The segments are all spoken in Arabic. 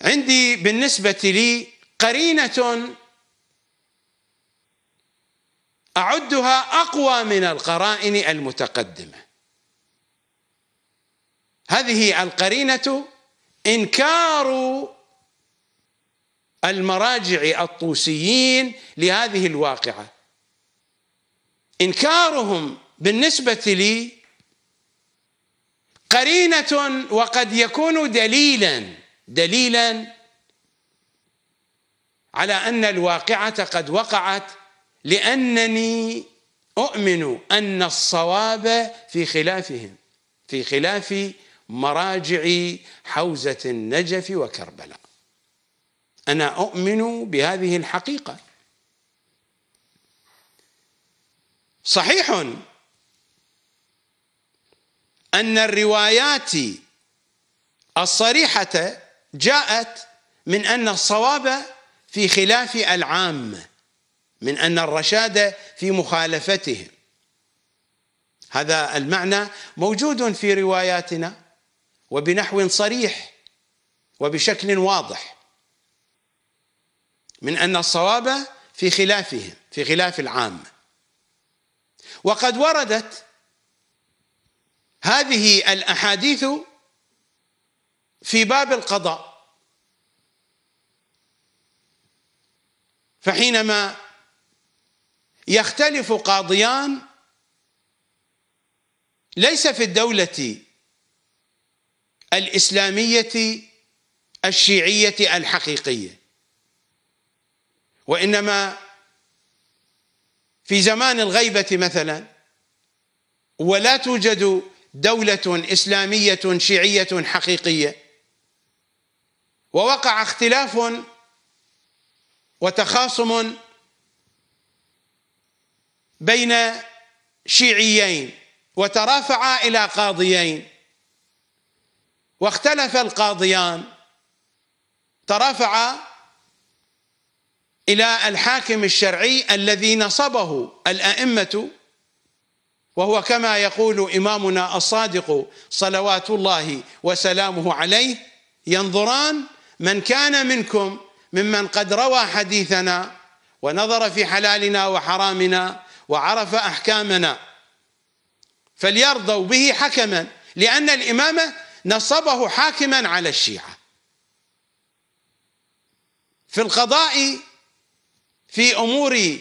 عندي بالنسبة لي قرينة أعدها أقوى من القرائن المتقدمة هذه القرينة إنكار المراجع الطوسيين لهذه الواقعة إنكارهم بالنسبة لي قرينة وقد يكون دليلاً دليلا على أن الواقعة قد وقعت لأنني أؤمن أن الصواب في خلافهم في خلاف مراجع حوزة النجف وكربلاء أنا أؤمن بهذه الحقيقة صحيح أن الروايات الصريحة جاءت من أن الصواب في خلاف العامة من أن الرشاد في مخالفتهم هذا المعنى موجود في رواياتنا وبنحو صريح وبشكل واضح من أن الصواب في خلافهم في خلاف العامة وقد وردت هذه الأحاديث في باب القضاء فحينما يختلف قاضيان ليس في الدولة الإسلامية الشيعية الحقيقية وإنما في زمان الغيبة مثلا ولا توجد دولة إسلامية شيعية حقيقية ووقع اختلاف وتخاصم بين شيعيين وترافعا الى قاضيين واختلف القاضيان ترافعا الى الحاكم الشرعي الذي نصبه الائمه وهو كما يقول امامنا الصادق صلوات الله وسلامه عليه ينظران من كان منكم ممن قد روى حديثنا ونظر في حلالنا وحرامنا وعرف احكامنا فليرضوا به حكما لان الامامه نصبه حاكما على الشيعه في القضاء في امور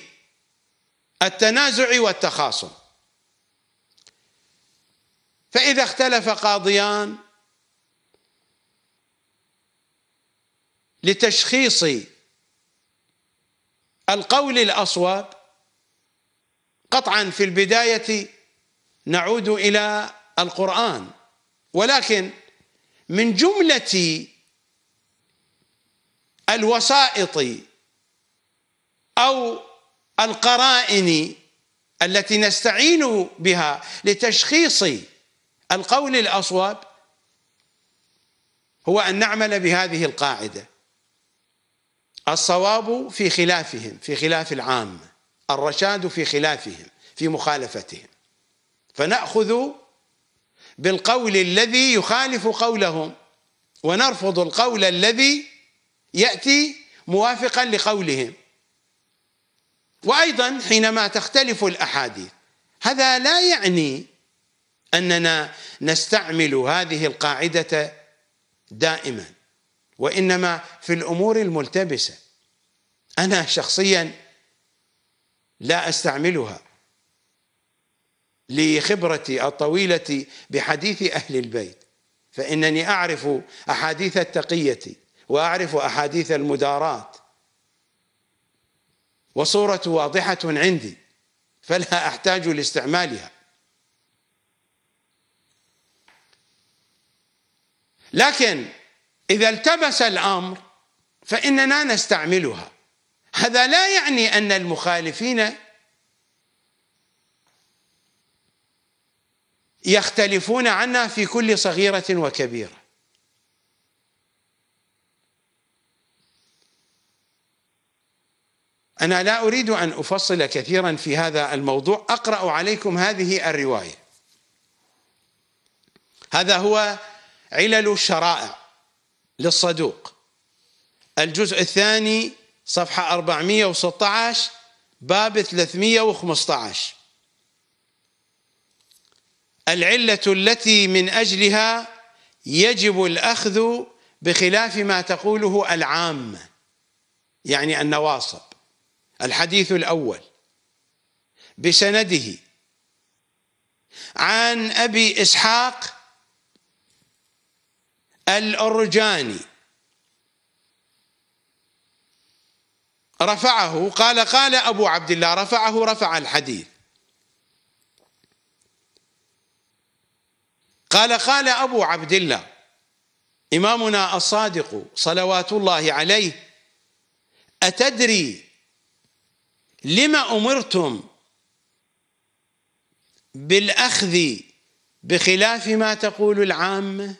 التنازع والتخاصم فاذا اختلف قاضيان لتشخيص القول الأصوب قطعا في البداية نعود إلى القرآن ولكن من جملة الوسائط أو القرائن التي نستعين بها لتشخيص القول الأصوب هو أن نعمل بهذه القاعدة الصواب في خلافهم في خلاف العام الرشاد في خلافهم في مخالفتهم فنأخذ بالقول الذي يخالف قولهم ونرفض القول الذي يأتي موافقا لقولهم وأيضا حينما تختلف الأحاديث هذا لا يعني أننا نستعمل هذه القاعدة دائما وانما في الامور الملتبسه انا شخصيا لا استعملها لخبرتي الطويله بحديث اهل البيت فانني اعرف احاديث التقيه واعرف احاديث المدارات وصوره واضحه عندي فلا احتاج لاستعمالها لكن إذا التبس الأمر فإننا نستعملها هذا لا يعني أن المخالفين يختلفون عنا في كل صغيرة وكبيرة أنا لا أريد أن أفصل كثيرا في هذا الموضوع أقرأ عليكم هذه الرواية هذا هو علل الشرائع للصدوق الجزء الثاني صفحة 416 باب 315 العلة التي من أجلها يجب الأخذ بخلاف ما تقوله العامة يعني النواصب الحديث الأول بسنده عن أبي إسحاق الأرجاني رفعه قال قال أبو عبد الله رفعه رفع الحديث قال قال أبو عبد الله إمامنا الصادق صلوات الله عليه أتدري لما أمرتم بالأخذ بخلاف ما تقول العامة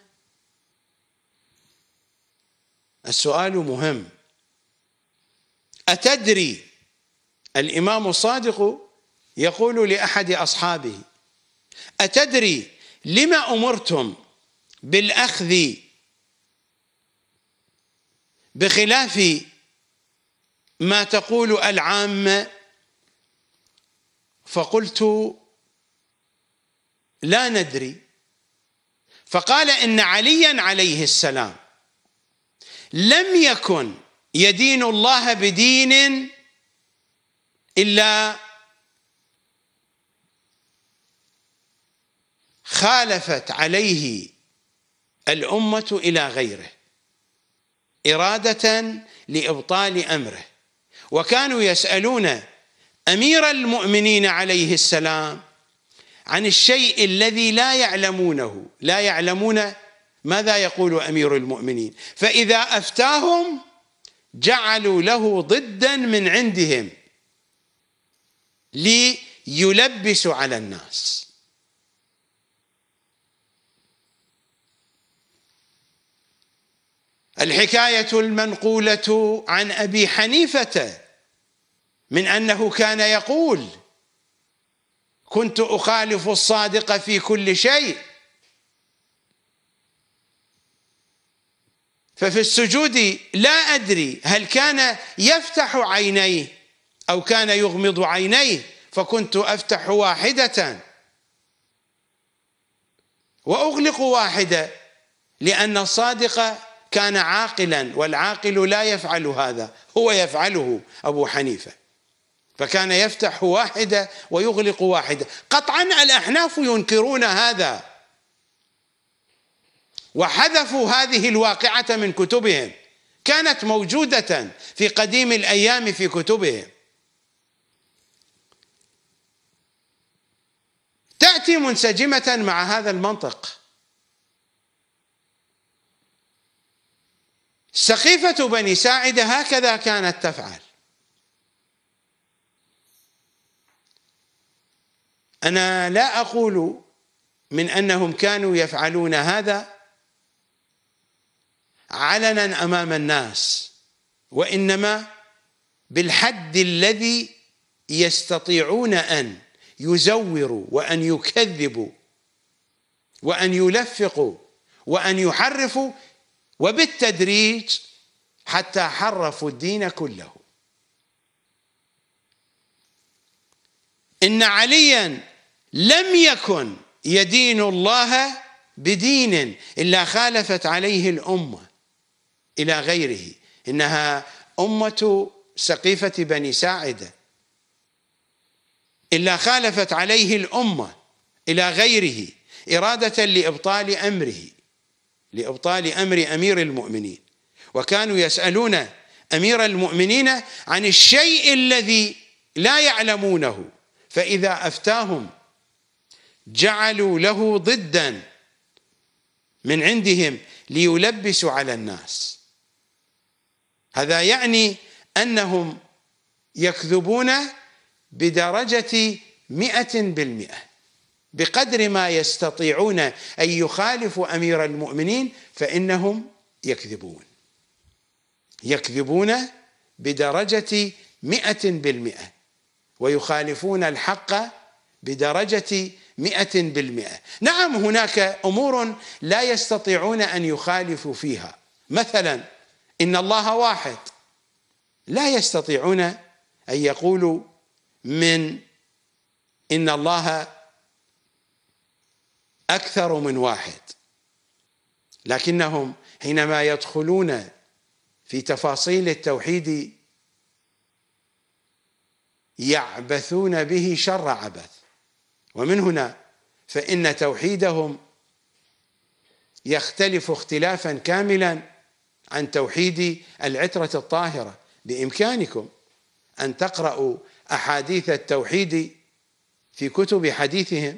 السؤال مهم أتدري الإمام الصادق يقول لأحد أصحابه أتدري لما أمرتم بالأخذ بخلاف ما تقول العامة فقلت لا ندري فقال إن عليا عليه السلام لم يكن يدين الله بدين إلا خالفت عليه الأمة إلى غيره إرادة لإبطال أمره وكانوا يسألون أمير المؤمنين عليه السلام عن الشيء الذي لا يعلمونه لا يعلمون ماذا يقول أمير المؤمنين فإذا أفتاهم جعلوا له ضدا من عندهم ليلبس على الناس الحكاية المنقولة عن أبي حنيفة من أنه كان يقول كنت أخالف الصادق في كل شيء ففي السجود لا أدري هل كان يفتح عينيه أو كان يغمض عينيه فكنت أفتح واحدة وأغلق واحدة لأن الصادق كان عاقلا والعاقل لا يفعل هذا هو يفعله أبو حنيفة فكان يفتح واحدة ويغلق واحدة قطعا الأحناف ينكرون هذا وحذفوا هذه الواقعة من كتبهم كانت موجودة في قديم الأيام في كتبهم تأتي منسجمة مع هذا المنطق سقيفة بني ساعدة هكذا كانت تفعل أنا لا أقول من أنهم كانوا يفعلون هذا علنا امام الناس وانما بالحد الذي يستطيعون ان يزوروا وان يكذبوا وان يلفقوا وان يحرفوا وبالتدريج حتى حرفوا الدين كله ان عليا لم يكن يدين الله بدين الا خالفت عليه الامه إلى غيره إنها أمة سقيفة بني ساعدة إلا خالفت عليه الأمة إلى غيره إرادة لإبطال أمره لإبطال أمر أمير المؤمنين وكانوا يسألون أمير المؤمنين عن الشيء الذي لا يعلمونه فإذا أفتاهم جعلوا له ضدا من عندهم ليلبسوا على الناس هذا يعني أنهم يكذبون بدرجة مئة بالمئة بقدر ما يستطيعون أن يخالفوا أمير المؤمنين فإنهم يكذبون يكذبون بدرجة مئة بالمئة ويخالفون الحق بدرجة مئة بالمئة نعم هناك أمور لا يستطيعون أن يخالفوا فيها مثلاً إن الله واحد لا يستطيعون أن يقولوا من إن الله أكثر من واحد لكنهم حينما يدخلون في تفاصيل التوحيد يعبثون به شر عبث ومن هنا فإن توحيدهم يختلف اختلافا كاملا عن توحيد العترة الطاهرة بإمكانكم أن تقرأوا أحاديث التوحيد في كتب حديثهم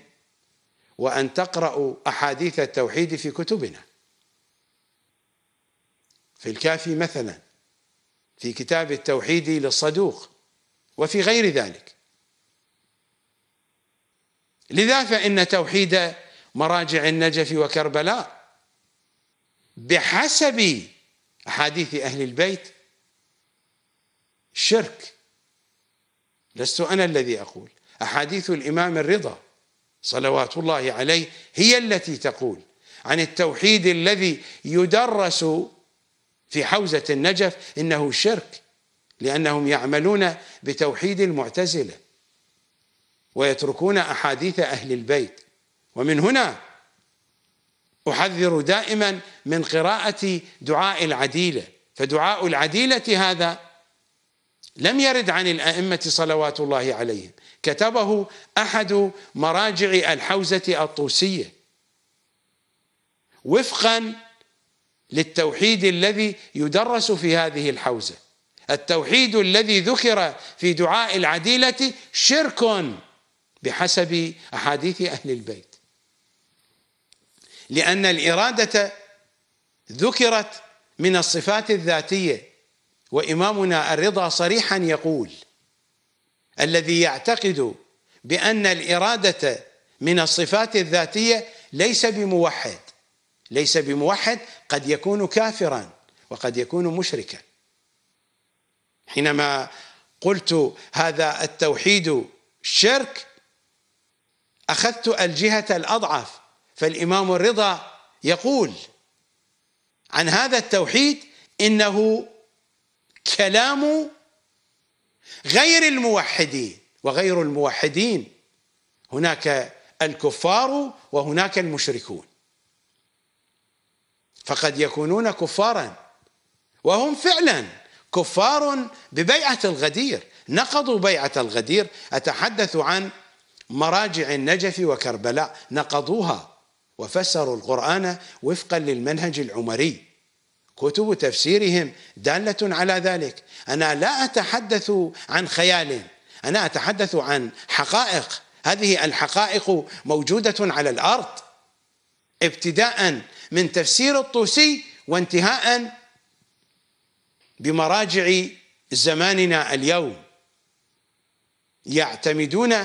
وأن تقرأوا أحاديث التوحيد في كتبنا في الكافي مثلا في كتاب التوحيد للصدوق وفي غير ذلك لذا فإن توحيد مراجع النجف وكربلاء بحسب أحاديث أهل البيت شرك لست أنا الذي أقول أحاديث الإمام الرضا صلوات الله عليه هي التي تقول عن التوحيد الذي يدرس في حوزة النجف إنه شرك لأنهم يعملون بتوحيد المعتزلة ويتركون أحاديث أهل البيت ومن هنا أحذر دائما من قراءة دعاء العديلة فدعاء العديلة هذا لم يرد عن الأئمة صلوات الله عليهم كتبه أحد مراجع الحوزة الطوسية وفقا للتوحيد الذي يدرس في هذه الحوزة التوحيد الذي ذكر في دعاء العديلة شرك بحسب أحاديث أهل البيت لأن الإرادة ذكرت من الصفات الذاتية وإمامنا الرضا صريحا يقول الذي يعتقد بأن الإرادة من الصفات الذاتية ليس بموحد ليس بموحد قد يكون كافرا وقد يكون مشركا حينما قلت هذا التوحيد شرك أخذت الجهة الأضعف فالإمام الرضا يقول عن هذا التوحيد إنه كلام غير الموحدين وغير الموحدين هناك الكفار وهناك المشركون فقد يكونون كفارا وهم فعلا كفار ببيعة الغدير نقضوا بيعة الغدير أتحدث عن مراجع النجف وكربلاء نقضوها وفسروا القرآن وفقا للمنهج العمري كتب تفسيرهم دالة على ذلك أنا لا أتحدث عن خيال أنا أتحدث عن حقائق هذه الحقائق موجودة على الأرض ابتداء من تفسير الطوسي وانتهاء بمراجع زماننا اليوم يعتمدون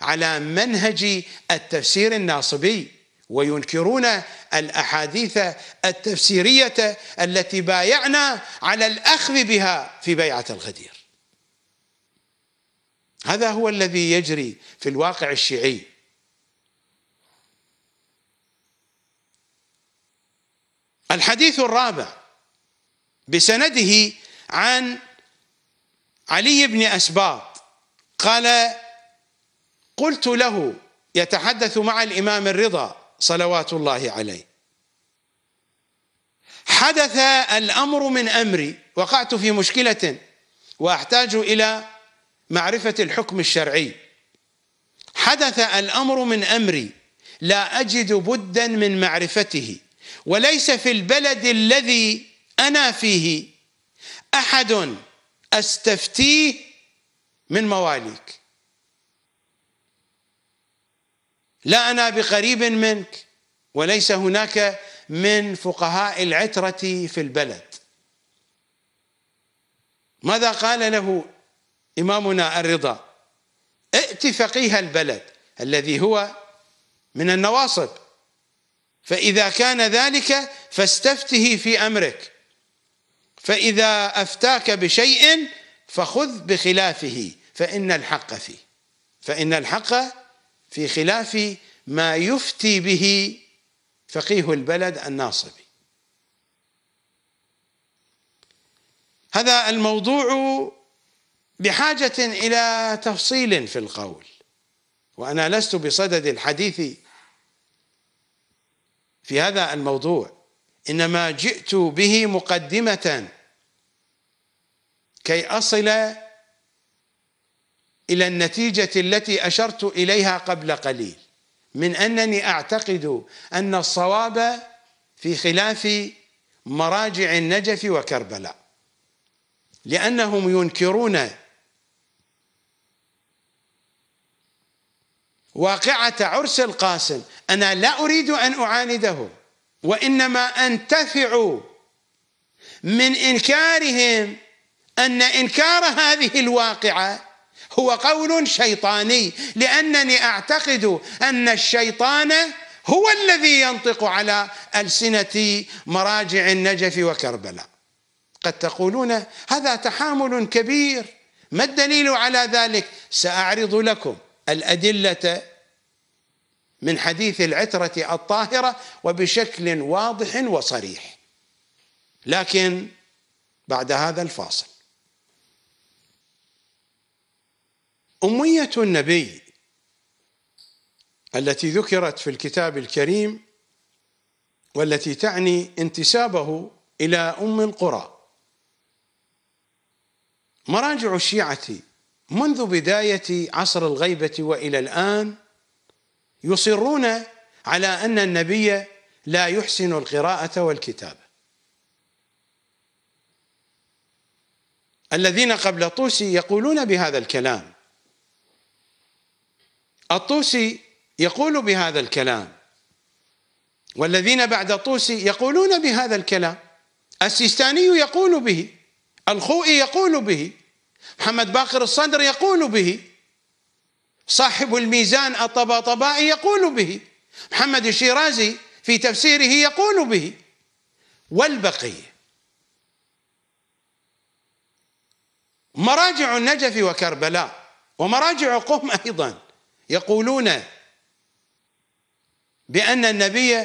على منهج التفسير الناصبي وينكرون الاحاديث التفسيريه التي بايعنا على الاخذ بها في بيعه الغدير. هذا هو الذي يجري في الواقع الشيعي. الحديث الرابع بسنده عن علي بن اسباط قال قلت له يتحدث مع الامام الرضا صلوات الله عليه حدث الامر من امري وقعت في مشكله واحتاج الى معرفه الحكم الشرعي حدث الامر من امري لا اجد بدا من معرفته وليس في البلد الذي انا فيه احد استفتيه من مواليك لا أنا بقريب منك وليس هناك من فقهاء العترة في البلد ماذا قال له إمامنا الرضا ائت فقيه البلد الذي هو من النواصب فإذا كان ذلك فاستفته في أمرك فإذا أفتاك بشيء فخذ بخلافه فإن الحق فيه فإن الحق في خلاف ما يفتي به فقيه البلد الناصبي هذا الموضوع بحاجة إلى تفصيل في القول وأنا لست بصدد الحديث في هذا الموضوع إنما جئت به مقدمة كي أصل إلى النتيجة التي أشرت إليها قبل قليل من أنني أعتقد أن الصواب في خلاف مراجع النجف وكربلاء لأنهم ينكرون واقعة عرس القاسم أنا لا أريد أن أعانده وإنما أنتفع من إنكارهم أن إنكار هذه الواقعة هو قول شيطاني لانني اعتقد ان الشيطان هو الذي ينطق على السنه مراجع النجف وكربلاء قد تقولون هذا تحامل كبير ما الدليل على ذلك ساعرض لكم الادله من حديث العتره الطاهره وبشكل واضح وصريح لكن بعد هذا الفاصل أمية النبي التي ذكرت في الكتاب الكريم والتي تعني انتسابه إلى أم القرى مراجع الشيعة منذ بداية عصر الغيبة وإلى الآن يصرون على أن النبي لا يحسن القراءة والكتابة الذين قبل طوسي يقولون بهذا الكلام الطوسي يقول بهذا الكلام والذين بعد الطوسي يقولون بهذا الكلام السيستاني يقول به الخوئي يقول به محمد باقر الصدر يقول به صاحب الميزان الطباطبائي يقول به محمد الشيرازي في تفسيره يقول به والبقية مراجع النجف وكربلاء ومراجع قم أيضا يقولون بأن النبي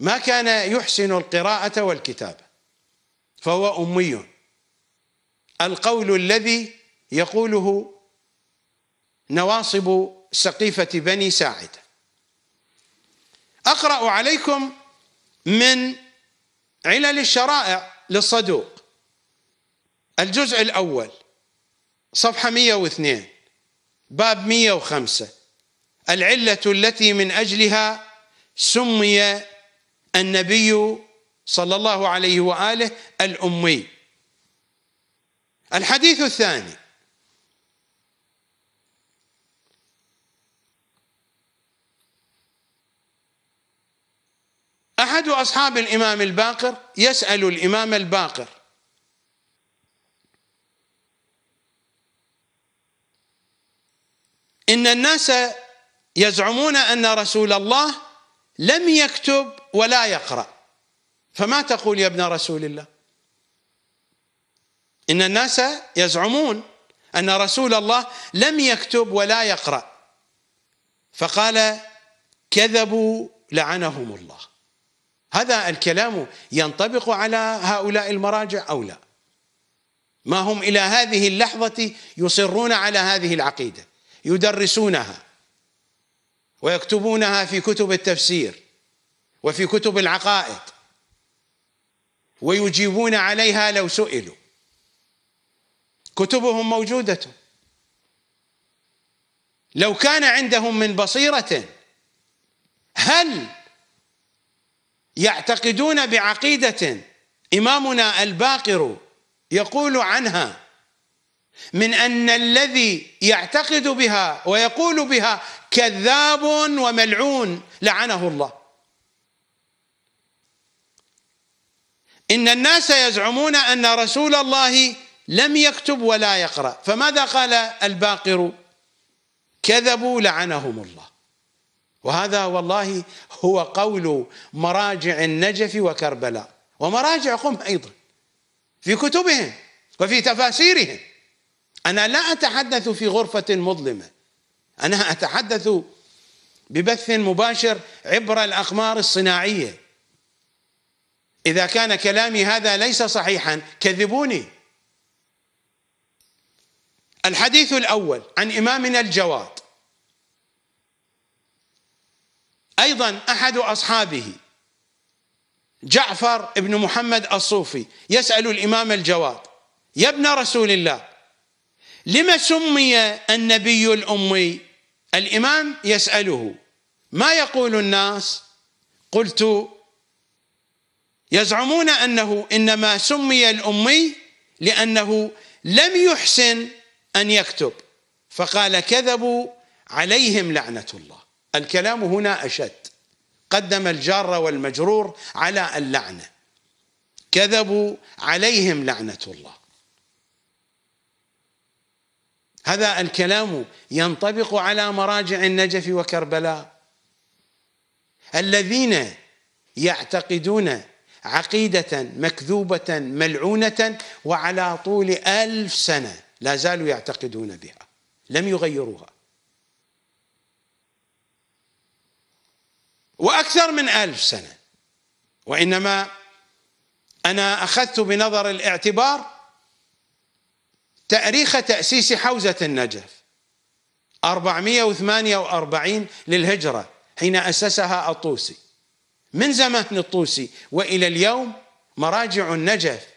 ما كان يحسن القراءة والكتابة فهو أمي القول الذي يقوله نواصب سقيفة بني ساعد أقرأ عليكم من علل الشرائع للصدوق الجزء الأول صفحة 102 باب 105 العلة التي من أجلها سمي النبي صلى الله عليه وآله الأمي الحديث الثاني أحد أصحاب الإمام الباقر يسأل الإمام الباقر إن الناس يزعمون أن رسول الله لم يكتب ولا يقرأ فما تقول يا ابن رسول الله إن الناس يزعمون أن رسول الله لم يكتب ولا يقرأ فقال كذبوا لعنهم الله هذا الكلام ينطبق على هؤلاء المراجع أو لا ما هم إلى هذه اللحظة يصرون على هذه العقيدة يدرسونها ويكتبونها في كتب التفسير وفي كتب العقائد ويجيبون عليها لو سئلوا كتبهم موجوده لو كان عندهم من بصيره هل يعتقدون بعقيده امامنا الباقر يقول عنها من ان الذي يعتقد بها ويقول بها كذاب وملعون لعنه الله ان الناس يزعمون ان رسول الله لم يكتب ولا يقرا فماذا قال الباقر كذبوا لعنهم الله وهذا والله هو قول مراجع النجف وكربلاء ومراجع قم ايضا في كتبهم وفي تفاسيرهم أنا لا أتحدث في غرفة مظلمة أنا أتحدث ببث مباشر عبر الأقمار الصناعية إذا كان كلامي هذا ليس صحيحا كذبوني الحديث الأول عن إمامنا الجواد أيضا أحد أصحابه جعفر بن محمد الصوفي يسأل الإمام الجواد يا ابن رسول الله لما سمي النبي الأمي الإمام يسأله ما يقول الناس قلت يزعمون أنه إنما سمي الأمي لأنه لم يحسن أن يكتب فقال كذبوا عليهم لعنة الله الكلام هنا أشد قدم الجار والمجرور على اللعنة كذبوا عليهم لعنة الله هذا الكلام ينطبق على مراجع النجف وكربلاء الذين يعتقدون عقيدة مكذوبة ملعونة وعلى طول ألف سنة لا زالوا يعتقدون بها لم يغيروها وأكثر من ألف سنة وإنما أنا أخذت بنظر الاعتبار تاريخ تاسيس حوزه النجف 448 للهجره حين اسسها الطوسي من زمان الطوسي والى اليوم مراجع النجف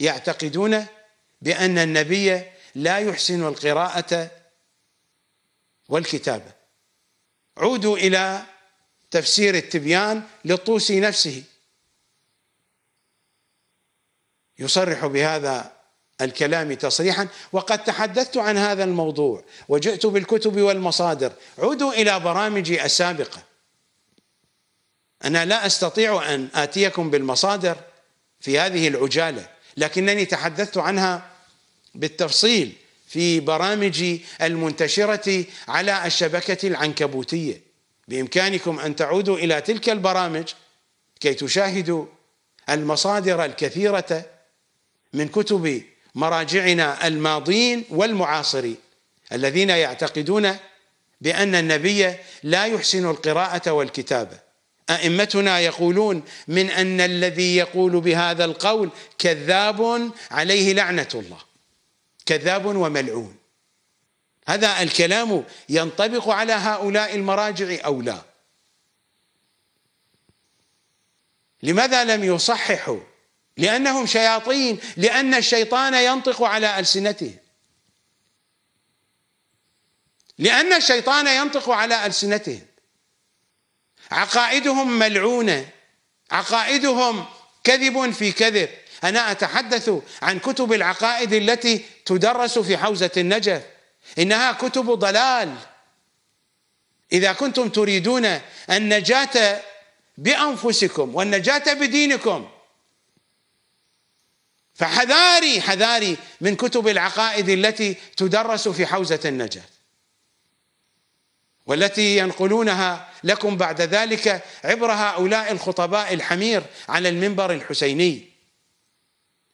يعتقدون بان النبي لا يحسن القراءه والكتابه عودوا الى تفسير التبيان للطوسي نفسه يصرح بهذا الكلام تصريحا وقد تحدثت عن هذا الموضوع وجئت بالكتب والمصادر عودوا إلى برامجي السابقة أنا لا أستطيع أن آتيكم بالمصادر في هذه العجالة لكنني تحدثت عنها بالتفصيل في برامجي المنتشرة على الشبكة العنكبوتية بإمكانكم أن تعودوا إلى تلك البرامج كي تشاهدوا المصادر الكثيرة من كتب مراجعنا الماضين والمعاصرين الذين يعتقدون بأن النبي لا يحسن القراءة والكتابة أئمتنا يقولون من أن الذي يقول بهذا القول كذاب عليه لعنة الله كذاب وملعون هذا الكلام ينطبق على هؤلاء المراجع أو لا لماذا لم يصححوا لأنهم شياطين لأن الشيطان ينطق على ألسنتهم لأن الشيطان ينطق على ألسنتهم عقائدهم ملعونة عقائدهم كذب في كذب أنا أتحدث عن كتب العقائد التي تدرس في حوزة النجف إنها كتب ضلال إذا كنتم تريدون النجاة بأنفسكم والنجاة بدينكم فحذاري حذاري من كتب العقائد التي تدرس في حوزة النجاة والتي ينقلونها لكم بعد ذلك عبر هؤلاء الخطباء الحمير على المنبر الحسيني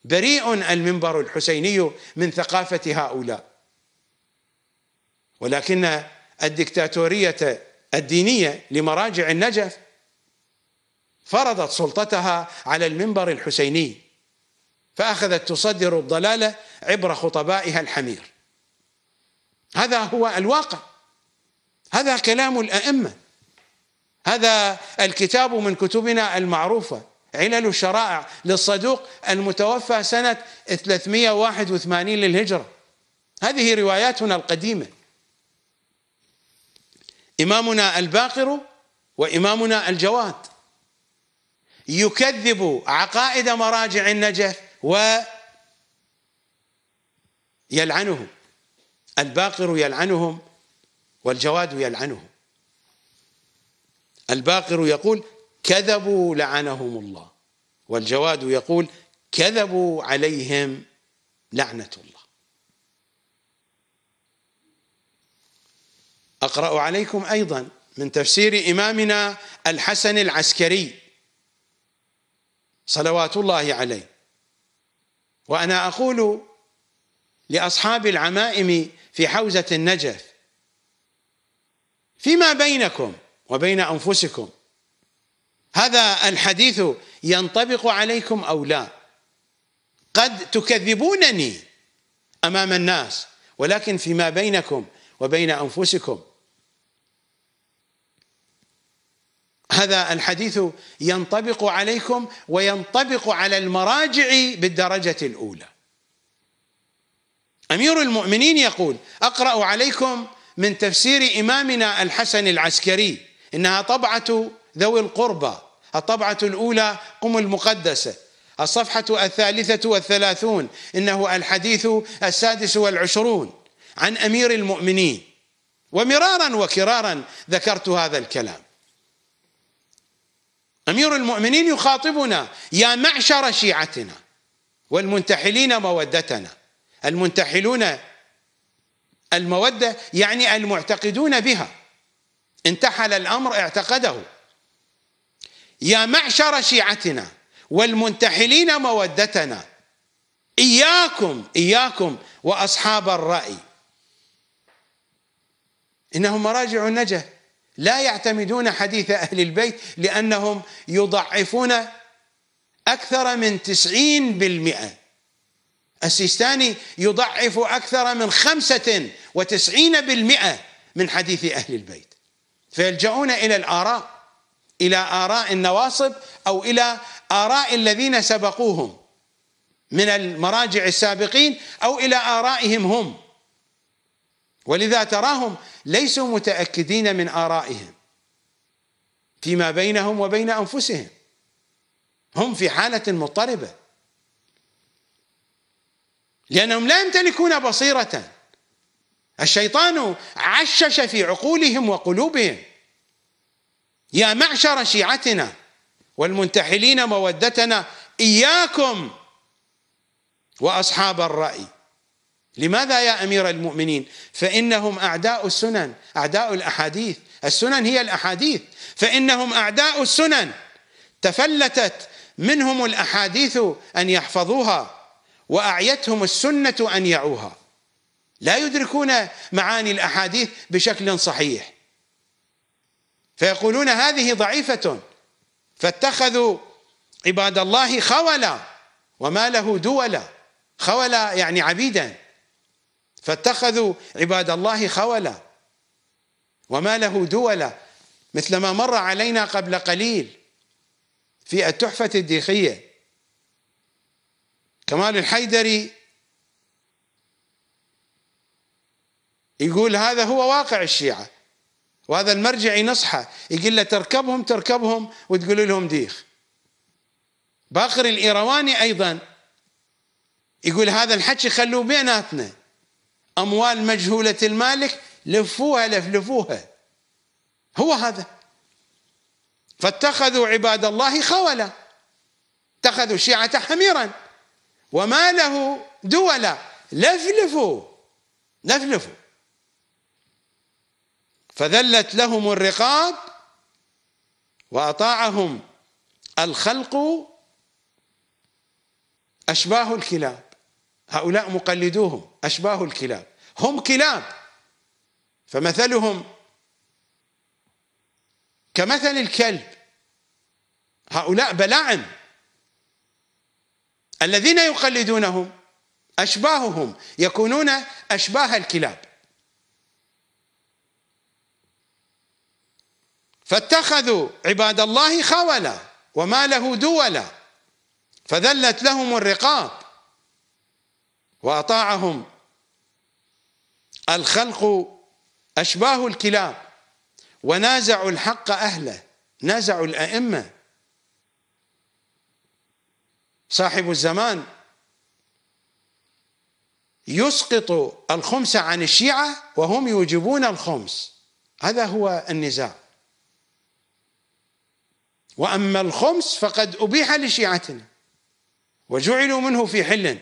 بريء المنبر الحسيني من ثقافة هؤلاء ولكن الدكتاتورية الدينية لمراجع النجف فرضت سلطتها على المنبر الحسيني فأخذت تصدر الضلالة عبر خطبائها الحمير هذا هو الواقع هذا كلام الأئمة هذا الكتاب من كتبنا المعروفة علل الشرائع للصدوق المتوفى سنة 381 للهجرة هذه رواياتنا القديمة إمامنا الباقر وإمامنا الجواد يكذب عقائد مراجع النجف ويلعنهم الباقر يلعنهم والجواد يلعنهم الباقر يقول كذبوا لعنهم الله والجواد يقول كذبوا عليهم لعنة الله أقرأ عليكم أيضا من تفسير إمامنا الحسن العسكري صلوات الله عليه وأنا أقول لأصحاب العمائم في حوزة النجف فيما بينكم وبين أنفسكم هذا الحديث ينطبق عليكم أو لا قد تكذبونني أمام الناس ولكن فيما بينكم وبين أنفسكم هذا الحديث ينطبق عليكم وينطبق على المراجع بالدرجة الأولى أمير المؤمنين يقول أقرأ عليكم من تفسير إمامنا الحسن العسكري إنها طبعة ذوي القربى الطبعة الأولى قم المقدسة الصفحة الثالثة والثلاثون إنه الحديث السادس والعشرون عن أمير المؤمنين ومرارا وكرارا ذكرت هذا الكلام أمير المؤمنين يخاطبنا يا معشر شيعتنا والمنتحلين مودتنا المنتحلون المودة يعني المعتقدون بها انتحل الأمر اعتقده يا معشر شيعتنا والمنتحلين مودتنا إياكم إياكم وأصحاب الرأي إنهم مراجع النجف لا يعتمدون حديث أهل البيت لأنهم يضعفون أكثر من تسعين بالمئة السيستاني يضعف أكثر من خمسة وتسعين بالمئة من حديث أهل البيت فيلجؤون إلى الآراء إلى آراء النواصب أو إلى آراء الذين سبقوهم من المراجع السابقين أو إلى آرائهم هم ولذا تراهم ليسوا متأكدين من آرائهم فيما بينهم وبين أنفسهم هم في حالة مضطربة لأنهم لا يمتلكون بصيرة الشيطان عشش في عقولهم وقلوبهم يا معشر شيعتنا والمنتحلين مودتنا إياكم وأصحاب الرأي لماذا يا أمير المؤمنين فإنهم أعداء السنن أعداء الأحاديث السنن هي الأحاديث فإنهم أعداء السنن تفلتت منهم الأحاديث أن يحفظوها وأعيتهم السنة أن يعوها لا يدركون معاني الأحاديث بشكل صحيح فيقولون هذه ضعيفة فاتخذوا عباد الله خولا وما له دولا خولا يعني عبيدا فاتخذوا عباد الله خولا وما له دولا مثل ما مر علينا قبل قليل في التحفة الديخية كمال الحيدري يقول هذا هو واقع الشيعة وهذا المرجع ينصحه يقول له تركبهم تركبهم وتقول لهم ديخ باقر الإيرواني أيضا يقول هذا الحكي خلوه بيناتنا أموال مجهولة المالك لفوها لفلفوها هو هذا فاتخذوا عباد الله خولا اتخذوا الشيعة حميرا وما له دولا لفلفوا لفلفوا فذلت لهم الرقاب وأطاعهم الخلق أشباه الكلاب هؤلاء مقلدوهم أشباه الكلاب هم كلاب فمثلهم كمثل الكلب هؤلاء بلاعم الذين يقلدونهم أشباههم يكونون أشباه الكلاب فاتخذوا عباد الله خولا وما له دولا فذلت لهم الرقاب وأطاعهم الخلق أشباه الكلاب ونازعوا الحق أهله نازعوا الأئمة صاحب الزمان يسقط الخمس عن الشيعة وهم يوجبون الخمس هذا هو النزاع وأما الخمس فقد أبيح لشيعتنا وجعلوا منه في حل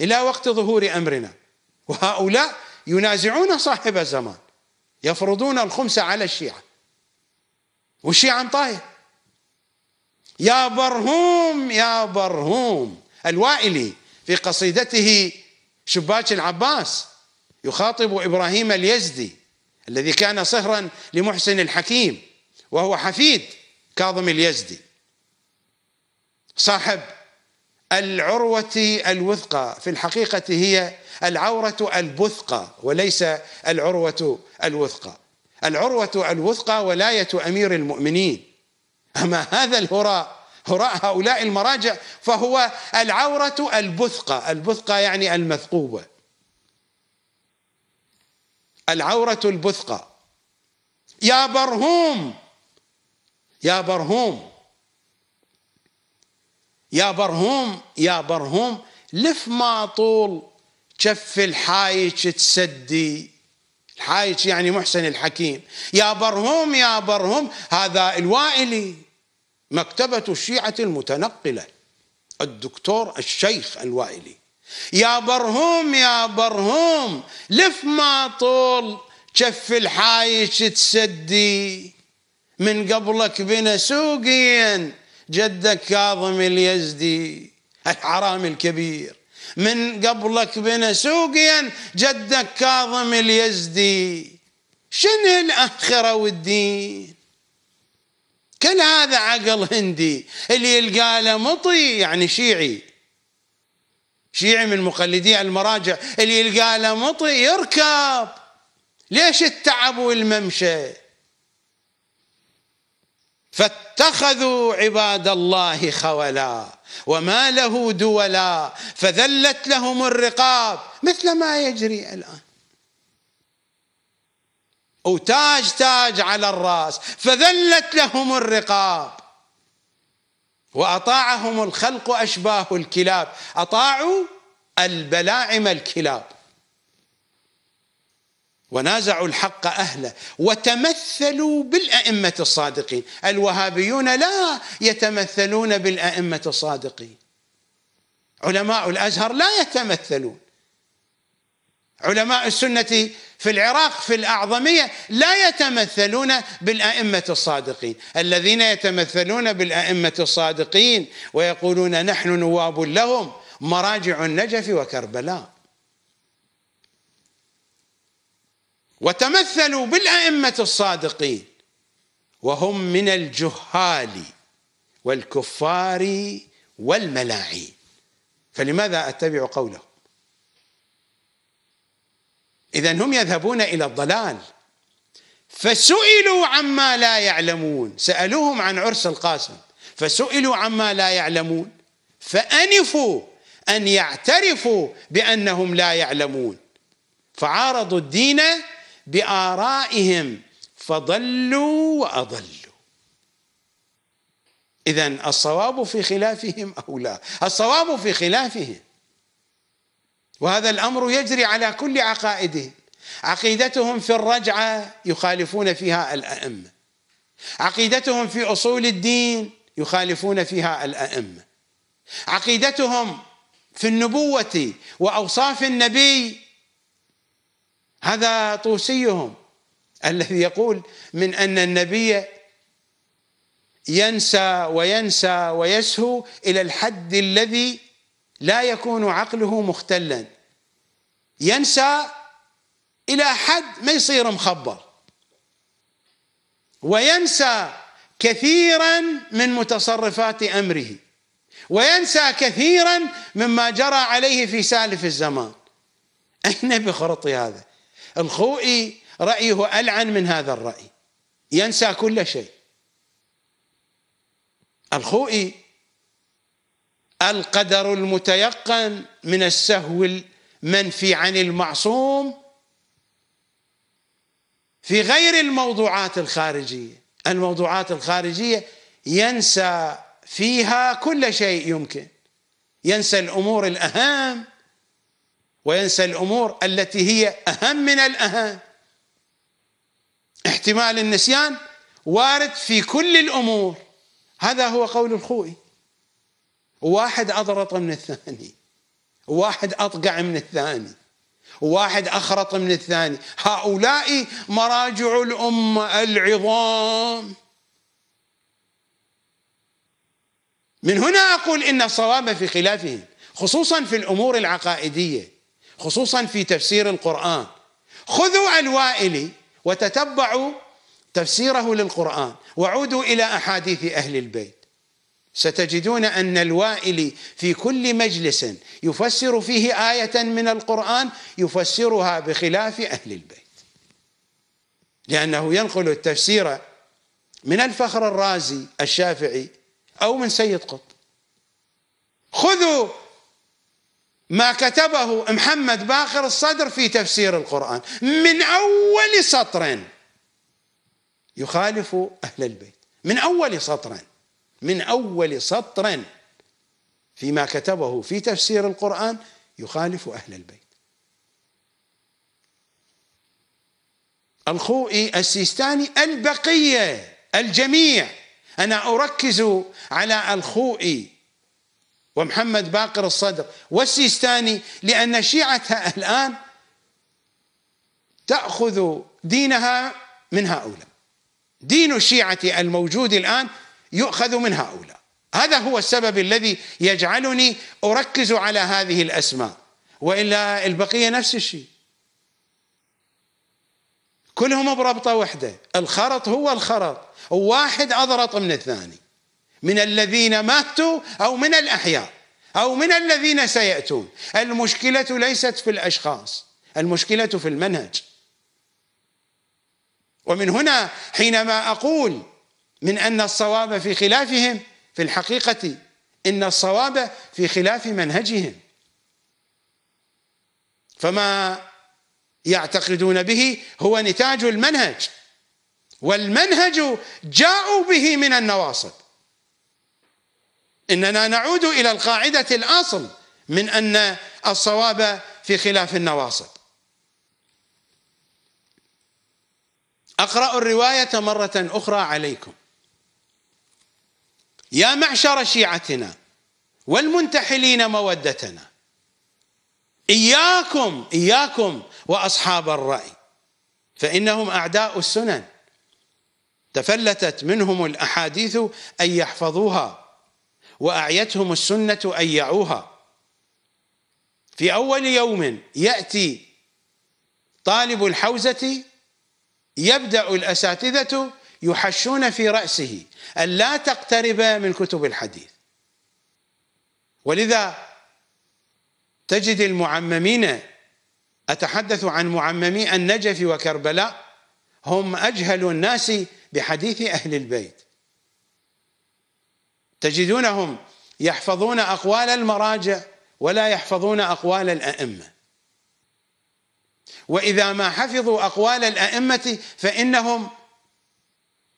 إلى وقت ظهور أمرنا وهؤلاء ينازعون صاحب الزمان يفرضون الخمس على الشيعة والشيعة انطاية يا برهوم يا برهوم الوائلي في قصيدته شباك العباس يخاطب إبراهيم اليزدي الذي كان صهرا لمحسن الحكيم وهو حفيد كاظم اليزدي صاحب العروة الوثقى في الحقيقة هي العورة البثقى وليس العروة الوثقى العروة الوثقى ولاية أمير المؤمنين أما هذا الهراء هراء هؤلاء المراجع فهو العورة البثقى البثقى يعني المثقوبة العورة البثقى يا برهوم يا برهوم يا برهوم يا برهوم لف ما طول كف الحايش تسدي الحايش يعني محسن الحكيم يا برهوم يا برهوم هذا الوائلي مكتبة الشيعة المتنقلة الدكتور الشيخ الوائلي يا برهوم يا برهوم لف ما طول كف الحايش تسدي من قبلك بنا سوقين جدك كاظم اليزدي الحرام الكبير من قبلك بنا سوقيا جدك كاظم اليزدي شنو الآخرة والدين كل هذا عقل هندي اللي يلقى له مطي يعني شيعي شيعي من مقلدي المراجع اللي يلقى له مطي يركب ليش التعب والممشى فاتخذوا عباد الله خولا وما له دولا فذلت لهم الرقاب مثل ما يجري الآن وتاج تاج على الراس فذلت لهم الرقاب وأطاعهم الخلق أشباه الكلاب أطاعوا البلاعم الكلاب ونازعوا الحق اهله وتمثلوا بالائمه الصادقين، الوهابيون لا يتمثلون بالائمه الصادقين. علماء الازهر لا يتمثلون. علماء السنه في العراق في الاعظميه لا يتمثلون بالائمه الصادقين، الذين يتمثلون بالائمه الصادقين ويقولون نحن نواب لهم مراجع النجف وكربلاء. وتمثلوا بالائمه الصادقين وهم من الجهال والكفار والملاعين فلماذا اتبع قوله اذا هم يذهبون الى الضلال فسئلوا عما لا يعلمون سالوهم عن عرس القاسم فسئلوا عما لا يعلمون فانفوا ان يعترفوا بانهم لا يعلمون فعارضوا الدين بارائهم فضلوا واضلوا اذا الصواب في خلافهم او لا الصواب في خلافهم وهذا الامر يجري على كل عقائدهم عقيدتهم في الرجعه يخالفون فيها الائمه عقيدتهم في اصول الدين يخالفون فيها الائمه عقيدتهم في النبوه واوصاف النبي هذا طوسيهم الذي يقول من أن النبي ينسى وينسى ويسهو إلى الحد الذي لا يكون عقله مختلا ينسى إلى حد ما يصير مخبر وينسى كثيرا من متصرفات أمره وينسى كثيرا مما جرى عليه في سالف الزمان أين بخرطي هذا الخوئي رأيه ألعن من هذا الرأي ينسى كل شيء الخوئي القدر المتيقن من السهو المنفي عن المعصوم في غير الموضوعات الخارجية الموضوعات الخارجية ينسى فيها كل شيء يمكن ينسى الأمور الأهم وينسى الأمور التي هي أهم من الأهم احتمال النسيان وارد في كل الأمور هذا هو قول الخوئي واحد أضرط من الثاني واحد أطقع من الثاني واحد أخرط من الثاني هؤلاء مراجع الأمة العظام من هنا أقول إن الصواب في خلافهم خصوصا في الأمور العقائدية خصوصا في تفسير القرآن خذوا الوائلي وتتبعوا تفسيره للقرآن وعودوا إلى أحاديث أهل البيت ستجدون أن الوائلي في كل مجلس يفسر فيه آية من القرآن يفسرها بخلاف أهل البيت لأنه ينقل التفسير من الفخر الرازي الشافعي أو من سيد قطب خذوا ما كتبه محمد باخر الصدر في تفسير القرآن من أول سطر يخالف أهل البيت من أول سطر من أول سطر فيما كتبه في تفسير القرآن يخالف أهل البيت الخوئي السيستاني البقية الجميع أنا أركز على الخوئي ومحمد باقر الصدر والسيستاني لأن شيعتها الآن تأخذ دينها من هؤلاء دين الشيعة الموجود الآن يؤخذ من هؤلاء هذا هو السبب الذي يجعلني أركز على هذه الأسماء وإلا البقية نفس الشيء كلهم بربطة واحدة الخرط هو الخرط واحد أضرط من الثاني من الذين ماتوا أو من الأحياء أو من الذين سيأتون المشكلة ليست في الأشخاص المشكلة في المنهج ومن هنا حينما أقول من أن الصواب في خلافهم في الحقيقة إن الصواب في خلاف منهجهم فما يعتقدون به هو نتاج المنهج والمنهج جاءوا به من النواصب إننا نعود إلى القاعدة الأصل من أن الصواب في خلاف النواصب أقرأ الرواية مرة أخرى عليكم يا معشر شيعتنا والمنتحلين مودتنا إياكم إياكم وأصحاب الرأي فإنهم أعداء السنن تفلتت منهم الأحاديث أن يحفظوها وأعيتهم السنة أيعوها في أول يوم يأتي طالب الحوزة يبدأ الأساتذة يحشون في رأسه ان لا تقترب من كتب الحديث ولذا تجد المعممين أتحدث عن معممي النجف وكربلاء هم أجهل الناس بحديث أهل البيت تجدونهم يحفظون اقوال المراجع ولا يحفظون اقوال الائمه واذا ما حفظوا اقوال الائمه فانهم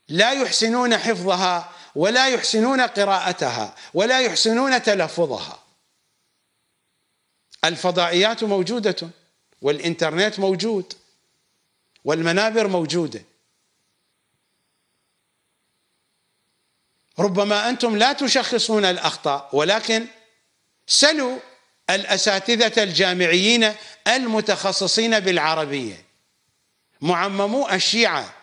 لا يحسنون حفظها ولا يحسنون قراءتها ولا يحسنون تلفظها الفضائيات موجوده والانترنت موجود والمنابر موجوده ربما أنتم لا تشخصون الأخطاء ولكن سلوا الأساتذة الجامعيين المتخصصين بالعربية معممو الشيعة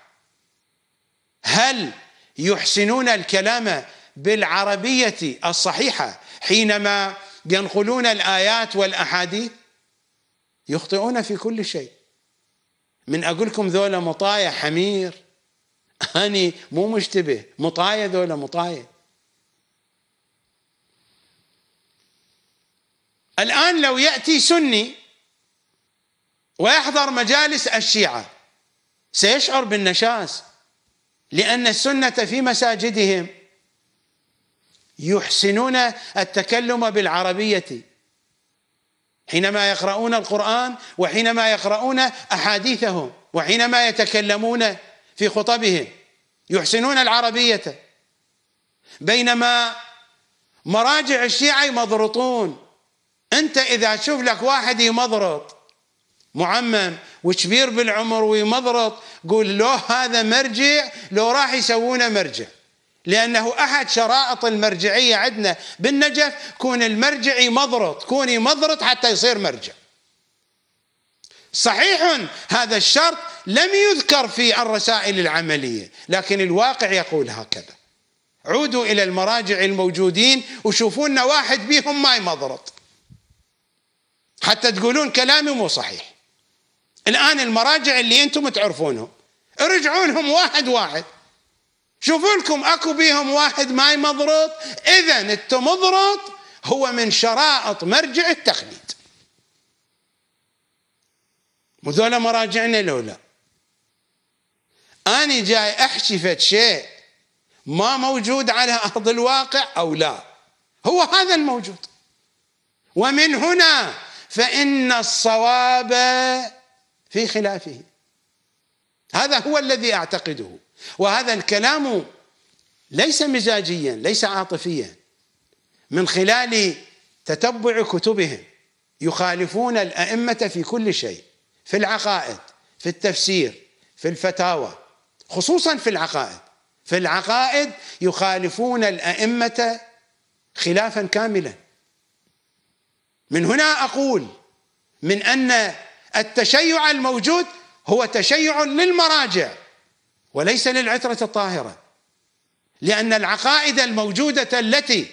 هل يحسنون الكلام بالعربية الصحيحة حينما ينقلون الآيات والأحاديث يخطئون في كل شيء من أقولكم ذولا مطايا حمير هني مو مشتبه مطاية ولا مطاية الآن لو يأتي سني ويحضر مجالس الشيعة سيشعر بالنشاز لأن السنة في مساجدهم يحسنون التكلم بالعربية حينما يقرؤون القرآن وحينما يقرؤون أحاديثهم وحينما يتكلمون في خطبهم يحسنون العربية بينما مراجع الشيعة يمضرطون أنت إذا تشوف لك واحد يمضرط معمم وكبير بالعمر ويمضرط قول لو هذا مرجع لو راح يسوونه مرجع لأنه أحد شرائط المرجعية عندنا بالنجف كون المرجع يمضرط كون مضرط حتى يصير مرجع صحيح هذا الشرط لم يذكر في الرسائل العمليه لكن الواقع يقول هكذا عودوا الى المراجع الموجودين وشوفوا لنا واحد بهم ما يمضرط حتى تقولون كلامي مو صحيح الان المراجع اللي انتم تعرفونهم ارجعوا لهم واحد واحد شوفوا لكم اكو بهم واحد ما يمضرط اذا التمضرط هو من شرائط مرجع التخليد وذولا مراجعنا لولا أنا جاي أحكي فد شيء ما موجود على أرض الواقع أو لا هو هذا الموجود ومن هنا فإن الصواب في خلافه هذا هو الذي أعتقده وهذا الكلام ليس مزاجيا ليس عاطفيا من خلال تتبع كتبهم يخالفون الأئمة في كل شيء في العقائد في التفسير في الفتاوى خصوصا في العقائد في العقائد يخالفون الأئمة خلافا كاملا من هنا أقول من أن التشيع الموجود هو تشيع للمراجع وليس للعترة الطاهرة لأن العقائد الموجودة التي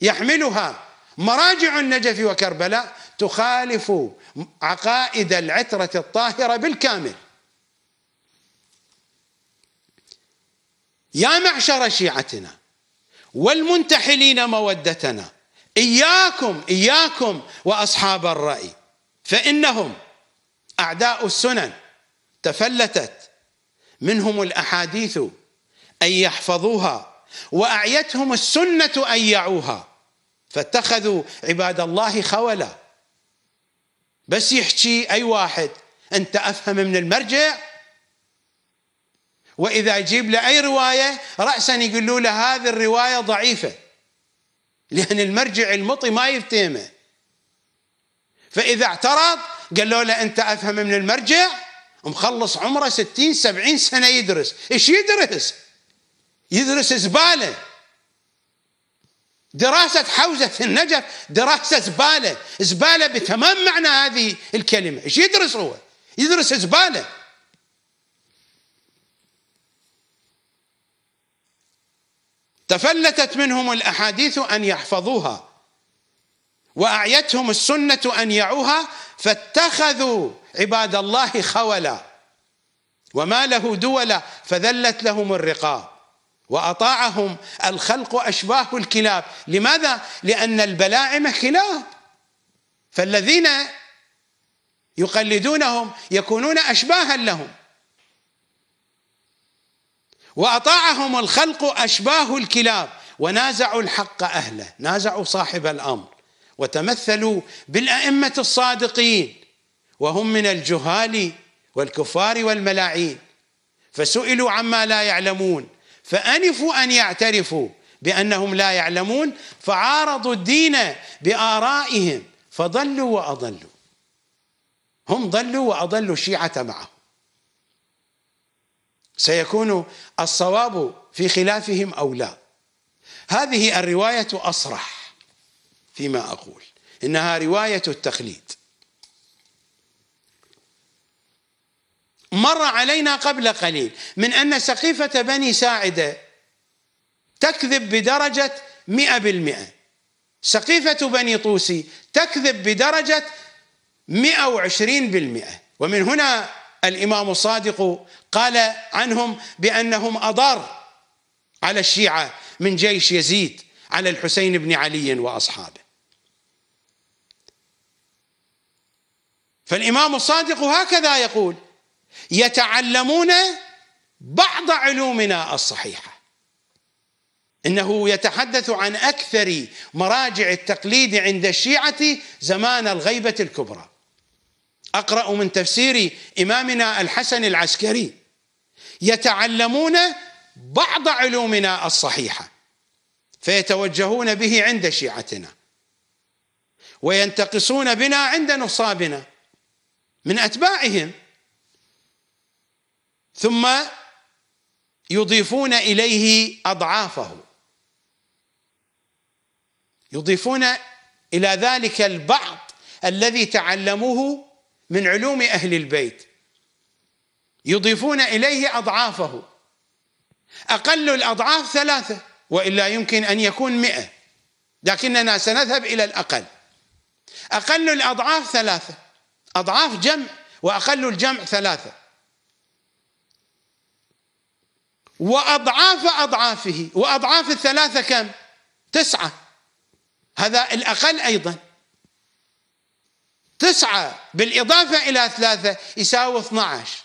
يحملها مراجع النجف وكربلاء تخالف عقائد العترة الطاهرة بالكامل يا معشر شيعتنا والمنتحلين مودتنا إياكم إياكم وأصحاب الرأي فإنهم أعداء السنن تفلتت منهم الأحاديث أن يحفظوها وأعيتهم السنة أن يعوها فاتخذوا عباد الله خولا بس يحكي أي واحد أنت أفهم من المرجع وإذا يجيب له أي رواية رأسا يقولوا له هذه الرواية ضعيفة لأن المرجع المطي ما يفتهمه فإذا اعترض قالوا له أنت أفهم من المرجع مخلص عمره ستين سبعين سنة يدرس إيش يدرس يدرس زبالة دراسة حوزة النجف دراسة زبالة زبالة بتمام معنى هذه الكلمة ايش يدرس هو يدرس زبالة تفلتت منهم الأحاديث أن يحفظوها وأعيتهم السنة أن يعوها فاتخذوا عباد الله خولا وما له دولا فذلت لهم الرقاب واطاعهم الخلق اشباه الكلاب لماذا لان البلاعم كلاب فالذين يقلدونهم يكونون اشباها لهم واطاعهم الخلق اشباه الكلاب ونازعوا الحق اهله نازعوا صاحب الامر وتمثلوا بالائمه الصادقين وهم من الجهال والكفار والملاعين فسئلوا عما لا يعلمون فأنفوا أن يعترفوا بأنهم لا يعلمون فعارضوا الدين بآرائهم فضلوا وأضلوا هم ضلوا وأضلوا الشيعة معهم سيكون الصواب في خلافهم أو لا هذه الرواية أصرح فيما أقول إنها رواية التخليد مر علينا قبل قليل من أن سقيفة بني ساعدة تكذب بدرجة مئة بالمئة سقيفة بني طوسي تكذب بدرجة 120% ومن هنا الإمام الصادق قال عنهم بأنهم أضر على الشيعة من جيش يزيد على الحسين بن علي وأصحابه فالإمام الصادق هكذا يقول يتعلمون بعض علومنا الصحيحه انه يتحدث عن اكثر مراجع التقليد عند الشيعه زمان الغيبه الكبرى اقرا من تفسير امامنا الحسن العسكري يتعلمون بعض علومنا الصحيحه فيتوجهون به عند شيعتنا وينتقصون بنا عند نصابنا من اتباعهم ثم يضيفون اليه اضعافه يضيفون الى ذلك البعض الذي تعلموه من علوم اهل البيت يضيفون اليه اضعافه اقل الاضعاف ثلاثه والا يمكن ان يكون مئه لكننا سنذهب الى الاقل اقل الاضعاف ثلاثه اضعاف جمع واقل الجمع ثلاثه وأضعاف أضعافه وأضعاف الثلاثة كم تسعة هذا الأقل أيضا تسعة بالإضافة إلى ثلاثة يساوي 12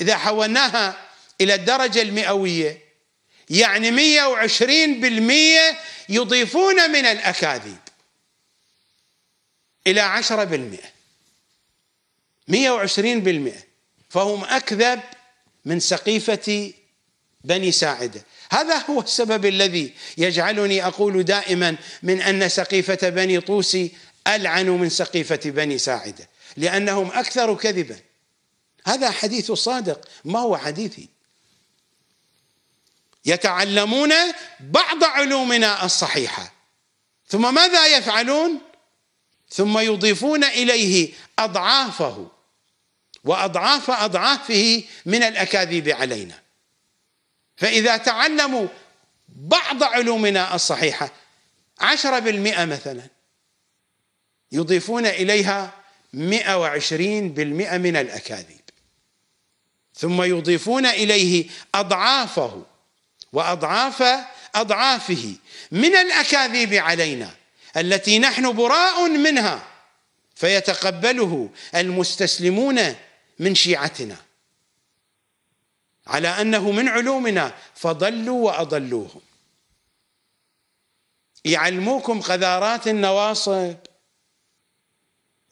إذا حولناها إلى الدرجة المئوية يعني 120% يضيفون من الأكاذيب إلى 10% بالمئة 120% فهم أكذب من سقيفة بني ساعده هذا هو السبب الذي يجعلني اقول دائما من ان سقيفه بني طوسي العن من سقيفه بني ساعده لانهم اكثر كذبا هذا حديث صادق ما هو حديثي يتعلمون بعض علومنا الصحيحه ثم ماذا يفعلون ثم يضيفون اليه اضعافه واضعاف اضعافه من الاكاذيب علينا فإذا تعلموا بعض علومنا الصحيحة عشرة بالمئة مثلا يضيفون إليها مئة وعشرين بالمئة من الأكاذيب ثم يضيفون إليه أضعافه وأضعاف أضعافه من الأكاذيب علينا التي نحن براء منها فيتقبله المستسلمون من شيعتنا على انه من علومنا فضلوا واضلوهم يعلموكم قذارات النواصب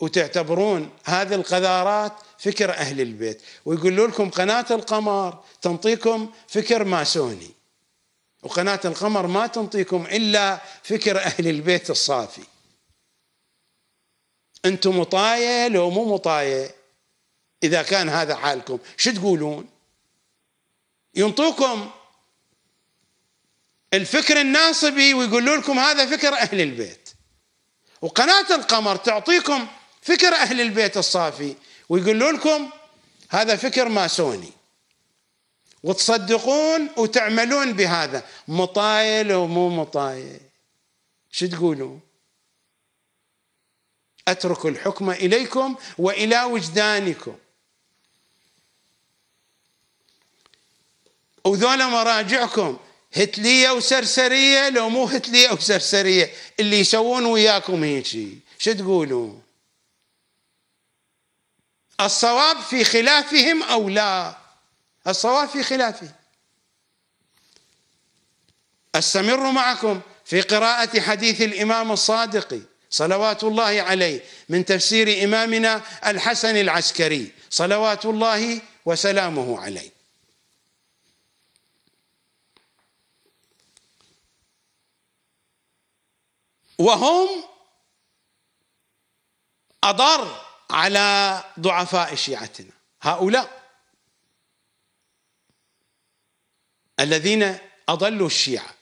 وتعتبرون هذه القذارات فكر اهل البيت ويقولوا لكم قناه القمر تنطيكم فكر ماسوني وقناه القمر ما تنطيكم الا فكر اهل البيت الصافي انتم مطايه لو مو مطايه اذا كان هذا حالكم شو تقولون ينطوكم الفكر الناصبي ويقولوا لكم هذا فكر أهل البيت وقناة القمر تعطيكم فكر أهل البيت الصافي ويقولوا لكم هذا فكر ماسوني وتصدقون وتعملون بهذا مطايل ومو مطايل شو تقولون أترك الحكم إليكم وإلى وجدانكم وذولا مراجعكم هتلية وسرسرية لو مو هتلية وسرسرية اللي يسوون وياكم هيجي شو تقولون الصواب في خلافهم أو لا الصواب في خلافه استمر معكم في قراءة حديث الإمام الصادق صلوات الله عليه من تفسير إمامنا الحسن العسكري صلوات الله وسلامه عليه وهم أضر على ضعفاء شيعتنا هؤلاء الذين أضلوا الشيعة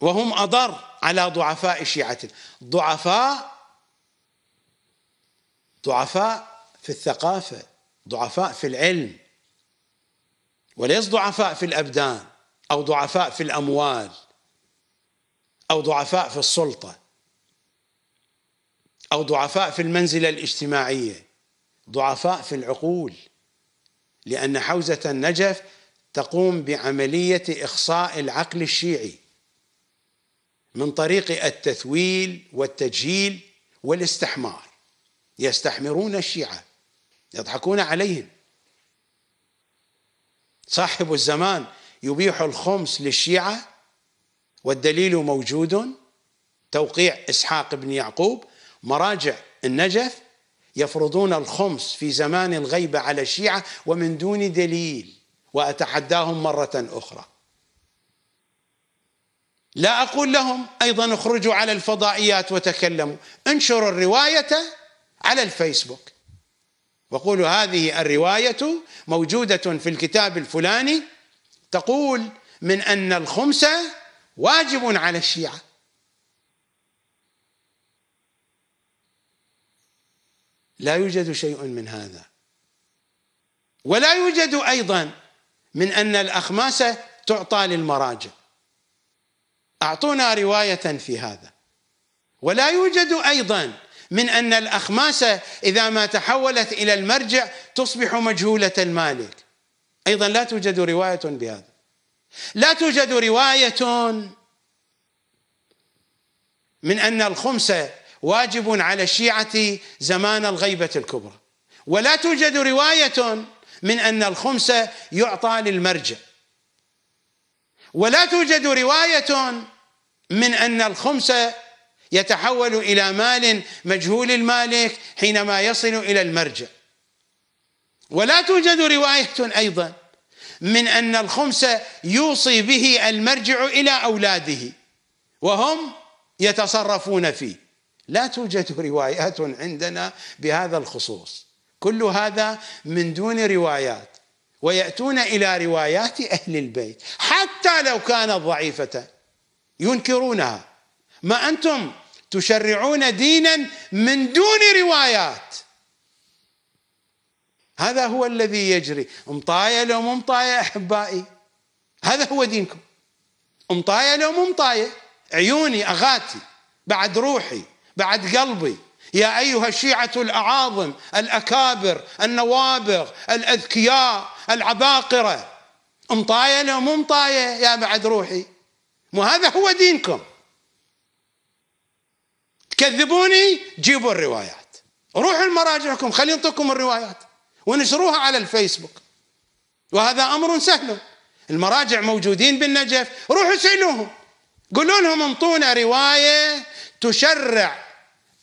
وهم أضر على ضعفاء شيعتنا ضعفاء ضعفاء في الثقافة ضعفاء في العلم وليس ضعفاء في الأبدان أو ضعفاء في الأموال أو ضعفاء في السلطة أو ضعفاء في المنزلة الاجتماعية ضعفاء في العقول لأن حوزة النجف تقوم بعملية إخصاء العقل الشيعي من طريق التثويل والتجهيل والاستحمار يستحمرون الشيعة يضحكون عليهم صاحب الزمان يبيح الخمس للشيعة والدليل موجود توقيع إسحاق بن يعقوب مراجع النجف يفرضون الخمس في زمان الغيبة على الشيعة ومن دون دليل وأتحداهم مرة أخرى لا أقول لهم أيضا اخرجوا على الفضائيات وتكلموا انشروا الرواية على الفيسبوك وقولوا هذه الرواية موجودة في الكتاب الفلاني تقول من أن الخمسة واجب على الشيعة لا يوجد شيء من هذا ولا يوجد أيضا من أن الأخماسة تعطى للمراجع أعطونا رواية في هذا ولا يوجد أيضا من أن الأخماسة إذا ما تحولت إلى المرجع تصبح مجهولة المالك أيضا لا توجد رواية بهذا لا توجد رواية من أن الخمسة واجب على الشيعة زمان الغيبة الكبرى ولا توجد رواية من أن الخمس يعطى للمرجع ولا توجد رواية من أن الخمس يتحول إلى مال مجهول المالك حينما يصل إلى المرجع ولا توجد رواية أيضا من أن الخمس يوصي به المرجع إلى أولاده وهم يتصرفون فيه لا توجد روايات عندنا بهذا الخصوص كل هذا من دون روايات ويأتون إلى روايات أهل البيت حتى لو كانت ضعيفة ينكرونها ما أنتم تشرعون دينا من دون روايات هذا هو الذي يجري مطاية لو مو مطاية أحبائي هذا هو دينكم مطاية لو مو مطاية عيوني أغاتي بعد روحي بعد قلبي يا ايها الشيعه الاعاظم الاكابر النوابغ الاذكياء العباقره مطايه لو مو مطايه يا بعد روحي مو هذا هو دينكم تكذبوني جيبوا الروايات روحوا لمراجعكم خلينا نعطيكم الروايات ونشروها على الفيسبوك وهذا امر سهل المراجع موجودين بالنجف روحوا سألوهم قولوا لهم انطونا روايه تشرع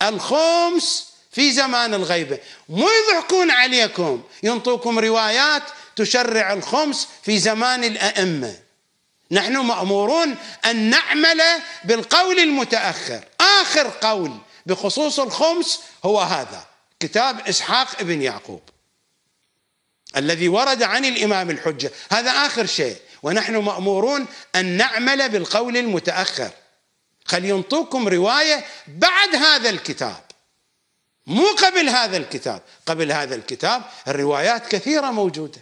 الخمس في زمان الغيبة مو يضحكون عليكم ينطوكم روايات تشرع الخمس في زمان الأئمة نحن مأمورون أن نعمل بالقول المتأخر آخر قول بخصوص الخمس هو هذا كتاب إسحاق ابن يعقوب الذي ورد عن الإمام الحجة هذا آخر شيء ونحن مأمورون أن نعمل بالقول المتأخر خلي ينطوكم رواية بعد هذا الكتاب مو قبل هذا الكتاب قبل هذا الكتاب الروايات كثيرة موجودة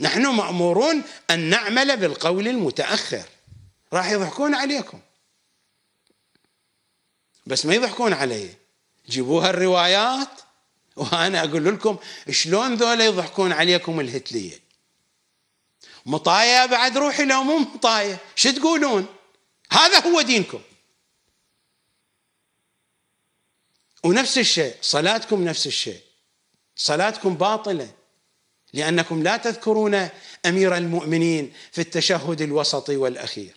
نحن مأمورون أن نعمل بالقول المتأخر راح يضحكون عليكم بس ما يضحكون علي جيبوها الروايات وأنا أقول لكم شلون ذولا يضحكون عليكم الهتلية مطايا بعد روحي لو مو مطايا شو تقولون؟ هذا هو دينكم ونفس الشيء صلاتكم نفس الشيء صلاتكم باطله لانكم لا تذكرون امير المؤمنين في التشهد الوسطي والاخير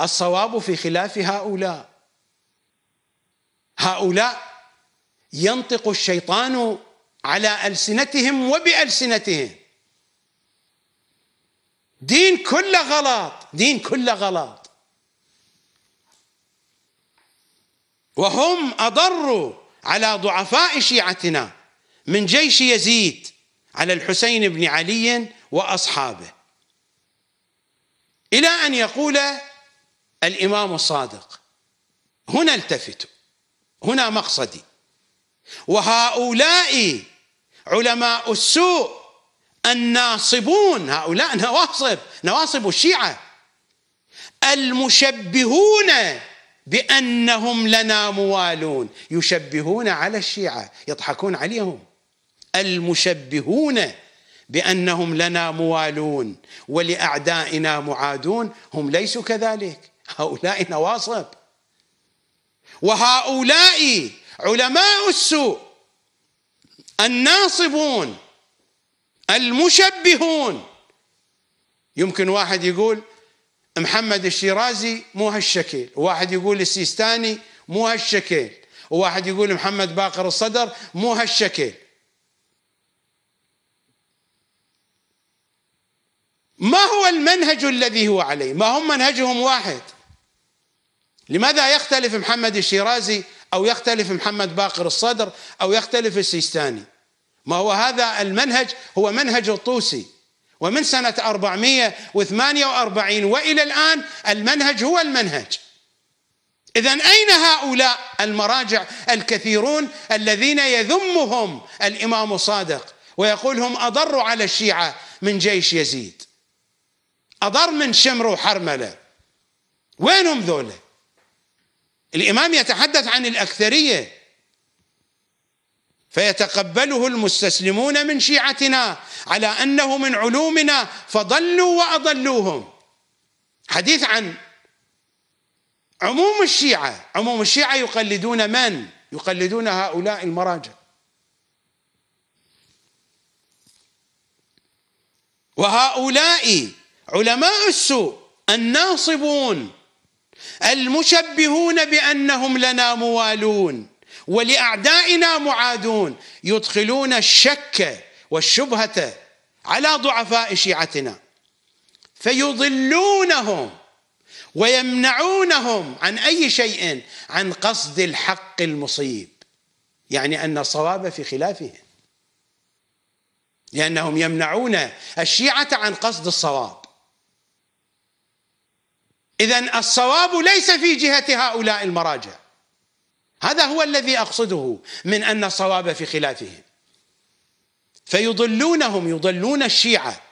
الصواب في خلاف هؤلاء هؤلاء ينطق الشيطان على السنتهم وبالسنتهم دين كله غلط دين كله غلط وهم أضروا على ضعفاء شيعتنا من جيش يزيد على الحسين بن علي وأصحابه إلى أن يقول الإمام الصادق هنا التفتوا هنا مقصدي وهؤلاء علماء السوء الناصبون هؤلاء نواصب نواصب الشيعة المشبهون بانهم لنا موالون يشبهون على الشيعه يضحكون عليهم المشبهون بانهم لنا موالون ولاعدائنا معادون هم ليسوا كذلك هؤلاء نواصب وهؤلاء علماء السوء الناصبون المشبهون يمكن واحد يقول محمد الشيرازي مو هالشكل واحد يقول السيستاني مو هالشكل وواحد يقول محمد باقر الصدر مو هالشكل ما هو المنهج الذي هو عليه ما هم منهجهم واحد لماذا يختلف محمد الشيرازي أو يختلف محمد باقر الصدر أو يختلف السيستاني ما هو هذا المنهج هو منهج الطوسي ومن سنة 448 وإلى الآن المنهج هو المنهج إذا أين هؤلاء المراجع الكثيرون الذين يذمهم الإمام صادق ويقول هم أضر على الشيعة من جيش يزيد أضر من شمر وحرملة وين هم ذولا الإمام يتحدث عن الأكثرية فيتقبله المستسلمون من شيعتنا على انه من علومنا فضلوا واضلوهم حديث عن عموم الشيعه عموم الشيعه يقلدون من يقلدون هؤلاء المراجع وهؤلاء علماء السوء الناصبون المشبهون بانهم لنا موالون ولاعدائنا معادون يدخلون الشك والشبهه على ضعفاء شيعتنا فيضلونهم ويمنعونهم عن اي شيء عن قصد الحق المصيب يعني ان الصواب في خلافهم لانهم يمنعون الشيعه عن قصد الصواب اذا الصواب ليس في جهه هؤلاء المراجع هذا هو الذي أقصده من أن الصواب في خلافهم فيضلونهم يضلون الشيعة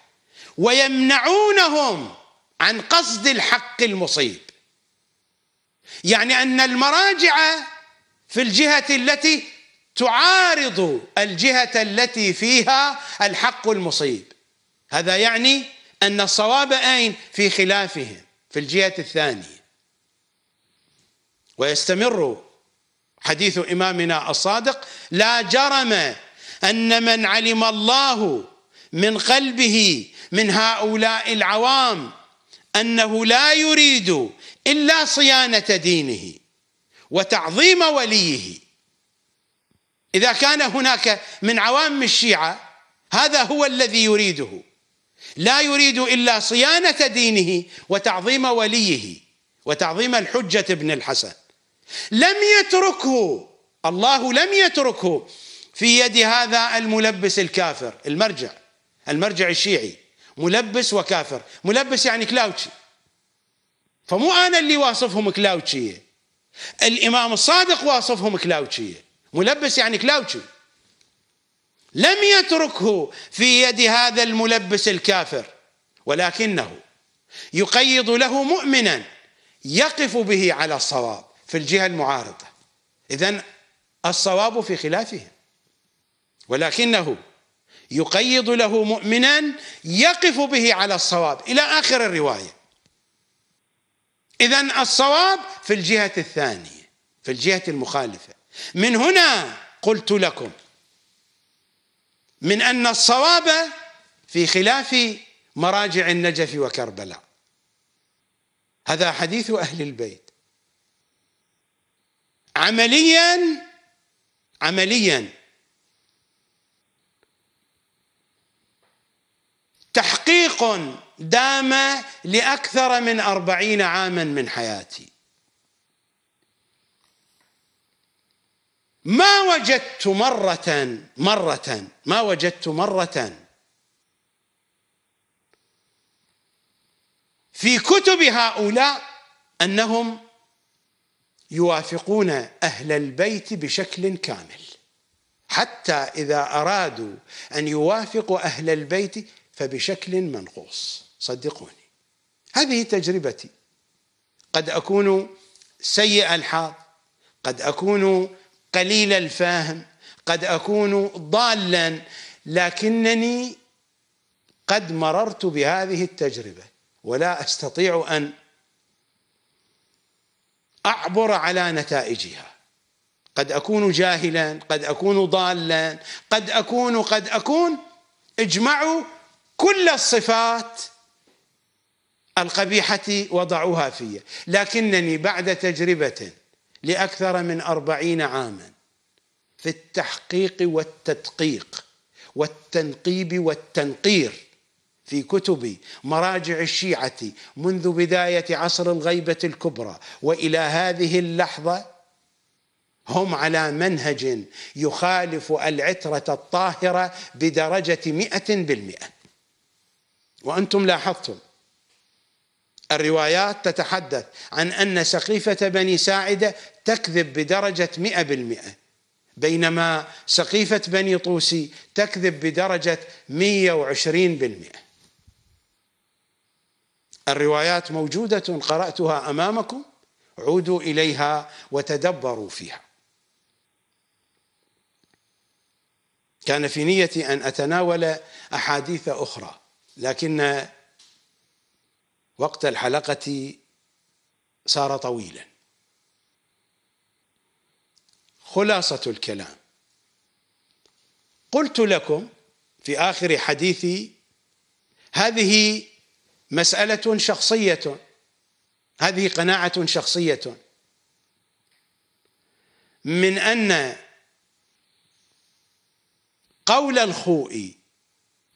ويمنعونهم عن قصد الحق المصيب يعني أن المراجع في الجهة التي تعارض الجهة التي فيها الحق المصيب هذا يعني أن الصواب أين في خلافهم في الجهة الثانية ويستمر حديث إمامنا الصادق لا جرم أن من علم الله من قلبه من هؤلاء العوام أنه لا يريد إلا صيانة دينه وتعظيم وليه إذا كان هناك من عوام الشيعة هذا هو الذي يريده لا يريد إلا صيانة دينه وتعظيم وليه وتعظيم الحجة ابن الحسن لم يتركه الله لم يتركه في يد هذا الملبس الكافر المرجع المرجع الشيعي ملبس وكافر ملبس يعني كلاوتشي فمو انا اللي واصفهم كلاوتشيه الامام الصادق واصفهم كلاوتشيه ملبس يعني كلاوتشي لم يتركه في يد هذا الملبس الكافر ولكنه يقيض له مؤمنا يقف به على الصواب في الجهة المعارضة إذا الصواب في خلافهم ولكنه يقيض له مؤمنا يقف به على الصواب إلى آخر الرواية إذا الصواب في الجهة الثانية في الجهة المخالفة من هنا قلت لكم من أن الصواب في خلاف مراجع النجف وكربلاء هذا حديث أهل البيت عمليا عمليا تحقيق دام لأكثر من أربعين عاما من حياتي ما وجدت مرة مرة ما وجدت مرة في كتب هؤلاء أنهم يوافقون أهل البيت بشكل كامل حتى إذا أرادوا أن يوافقوا أهل البيت فبشكل منقوص صدقوني هذه تجربتي قد أكون سيء الحظ قد أكون قليل الفهم قد أكون ضالا لكنني قد مررت بهذه التجربة ولا أستطيع أن اعبر على نتائجها قد اكون جاهلا قد اكون ضالا قد اكون قد اكون اجمعوا كل الصفات القبيحة وضعوها في لكنني بعد تجربة لأكثر من أربعين عاما في التحقيق والتدقيق والتنقيب والتنقير في كتب مراجع الشيعة منذ بداية عصر الغيبة الكبرى وإلى هذه اللحظة هم على منهج يخالف العترة الطاهرة بدرجة مئة بالمئة وأنتم لاحظتم الروايات تتحدث عن أن سقيفة بني ساعدة تكذب بدرجة مئة بالمئة بينما سقيفة بني طوسي تكذب بدرجة 120 بالمئة الروايات موجودة قرأتها أمامكم عودوا إليها وتدبروا فيها كان في نيتي أن أتناول أحاديث أخرى لكن وقت الحلقة صار طويلا خلاصة الكلام قلت لكم في آخر حديثي هذه مسألة شخصية هذه قناعة شخصية من أن قول الخوئي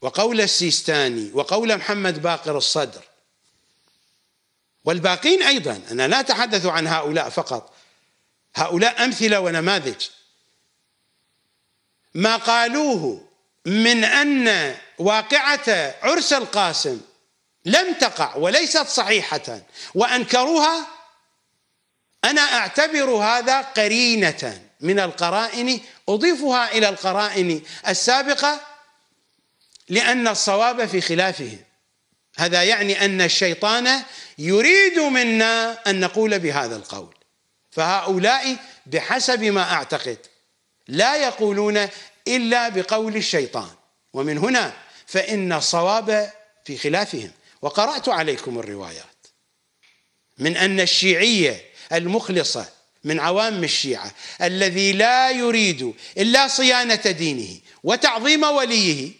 وقول السيستاني وقول محمد باقر الصدر والباقين أيضا أنا لا أتحدث عن هؤلاء فقط هؤلاء أمثلة ونماذج ما قالوه من أن واقعة عرس القاسم لم تقع وليست صحيحة وأنكروها أنا أعتبر هذا قرينة من القرائن أضيفها إلى القرائن السابقة لأن الصواب في خلافهم هذا يعني أن الشيطان يريد منا أن نقول بهذا القول فهؤلاء بحسب ما أعتقد لا يقولون إلا بقول الشيطان ومن هنا فإن الصواب في خلافهم وقرأت عليكم الروايات من أن الشيعية المخلصة من عوام الشيعة الذي لا يريد إلا صيانة دينه وتعظيم وليه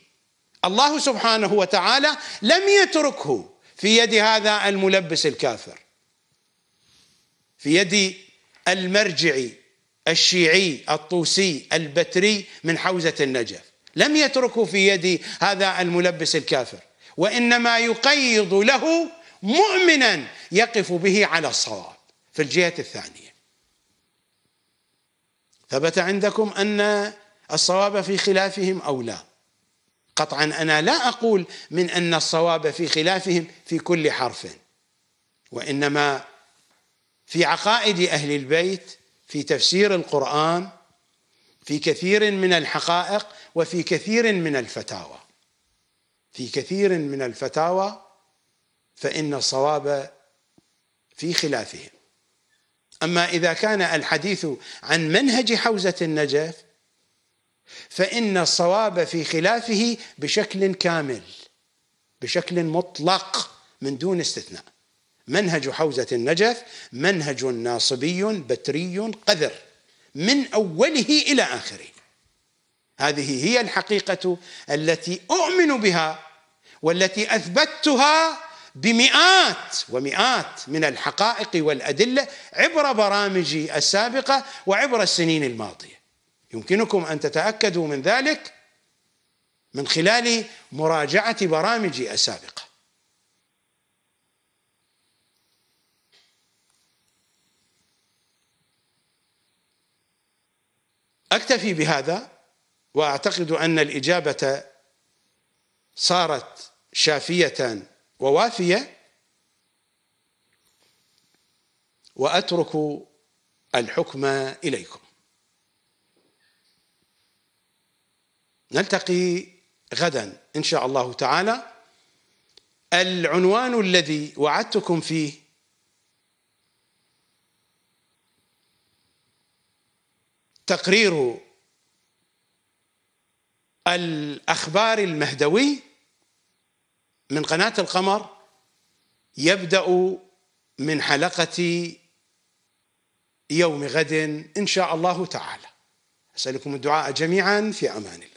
الله سبحانه وتعالى لم يتركه في يد هذا الملبس الكافر في يد المرجعي الشيعي الطوسي البتري من حوزة النجف لم يتركه في يد هذا الملبس الكافر وانما يقيض له مؤمنا يقف به على الصواب في الجهه الثانيه ثبت عندكم ان الصواب في خلافهم او لا قطعا انا لا اقول من ان الصواب في خلافهم في كل حرف وانما في عقائد اهل البيت في تفسير القران في كثير من الحقائق وفي كثير من الفتاوى في كثير من الفتاوى فإن الصواب في خلافهم أما إذا كان الحديث عن منهج حوزة النجف فإن الصواب في خلافه بشكل كامل بشكل مطلق من دون استثناء منهج حوزة النجف منهج ناصبي بتري قذر من أوله إلى آخره هذه هي الحقيقة التي أؤمن بها والتي أثبتها بمئات ومئات من الحقائق والأدلة عبر برامجي السابقة وعبر السنين الماضية يمكنكم أن تتأكدوا من ذلك من خلال مراجعة برامجي السابقة أكتفي بهذا واعتقد ان الاجابه صارت شافيه ووافيه واترك الحكم اليكم نلتقي غدا ان شاء الله تعالى العنوان الذي وعدتكم فيه تقرير الأخبار المهدوي من قناة القمر يبدأ من حلقة يوم غد إن شاء الله تعالى أسألكم الدعاء جميعا في أمان الله